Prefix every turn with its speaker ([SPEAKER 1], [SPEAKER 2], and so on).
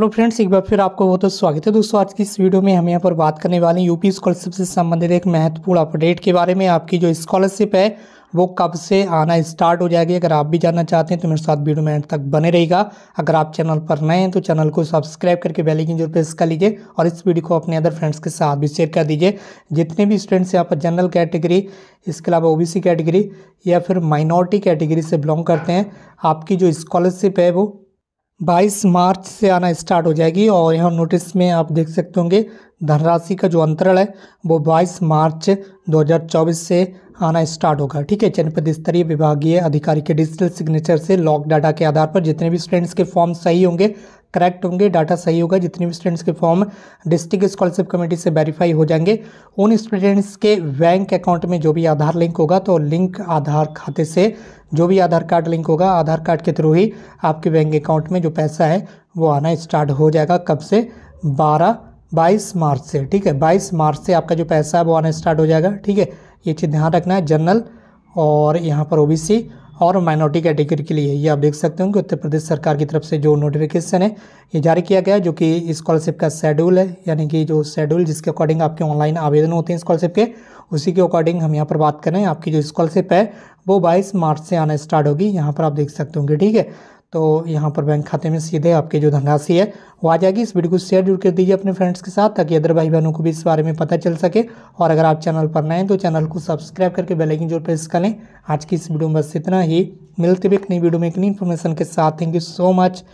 [SPEAKER 1] hello friends एक बार फिर आपको बहुत तो स्वागत है दोस्तों आज की इस वीडियो में हम यहाँ पर बात करने वाले हैं यूपी स्कॉलरशिप से संबंधित एक महत्वपूर्ण अपडेट के बारे में आपकी जो स्कॉलरशिप है वो कब से आना स्टार्ट हो जाएगी अगर आप भी जानना चाहते हैं तो मेरे साथ वीडियो में एंड तक बने रहेगा अगर आप चैनल पर नए हैं तो चैनल को सब्सक्राइब करके बेल आइकन जरूर प्रेस कर लीजिए और इस वीडियो को अपने अदर फ्रेंड्स के साथ भी शेयर कर दीजिए जितने भी स्टूडेंट्स यहाँ पर जनरल कैटेगरी इसके अलावा ओबीसी कैटेगरी या फिर माइनॉरिटी कैटेगरी से बिलोंग करते हैं आपकी जो स्कॉलरशिप है वो 22 मार्च से आना स्टार्ट हो जाएगी और यहाँ नोटिस में आप देख सकते होंगे धनराशि का जो अंतरण है वो 22 मार्च 2024 से आना स्टार्ट होगा ठीक है जनपद स्तरीय विभागीय अधिकारी के डिजिटल सिग्नेचर से लॉक डाटा के आधार पर जितने भी स्टूडेंट्स के फॉर्म सही होंगे करेक्ट होंगे डाटा सही होगा जितने भी स्टूडेंट्स के फॉर्म डिस्ट्रिक्ट स्कॉलरशिप कमेटी से वेरीफाई हो जाएंगे उन स्टूडेंट्स के बैंक अकाउंट में जो भी आधार लिंक होगा तो लिंक आधार खाते से जो भी आधार कार्ड लिंक होगा आधार कार्ड के थ्रू ही आपके बैंक अकाउंट में जो पैसा है वो आना स्टार्ट हो जाएगा कब से बारह बाईस मार्च से ठीक है बाईस मार्च से आपका जो पैसा है वो आना स्टार्ट हो जाएगा ठीक है ये चीज़ ध्यान रखना है जनरल और यहाँ पर ओबीसी और माइनॉरिटी कैटेगरी के लिए ये आप देख सकते हो कि उत्तर प्रदेश सरकार की तरफ से जो नोटिफिकेशन है ये जारी किया गया जो कि स्कॉलरशिप का शेड्यूल है यानी कि जो शेड्यूल जिसके अकॉर्डिंग आपके ऑनलाइन आवेदन होते हैं स्कॉलरशिप के उसी के अकॉर्डिंग हम यहाँ पर बात करें आपकी जो स्कॉलरशिप है वो बाईस मार्च से आना स्टार्ट होगी यहाँ पर आप देख सकते होंगे ठीक है तो यहाँ पर बैंक खाते में सीधे आपके जो धनराशि है वो आ जाएगी इस वीडियो को शेयर जरूर कर दीजिए अपने फ्रेंड्स के साथ ताकि अदर भाई बहनों को भी इस बारे में पता चल सके और अगर आप चैनल पर नए हैं तो चैनल को सब्सक्राइब करके बेलाइकिन जरूर प्रेस कर लें आज की इस वीडियो में बस इतना ही मिलते हुए एक नई वीडियो में एक नई इन्फॉर्मेशन के साथ थैंक यू सो मच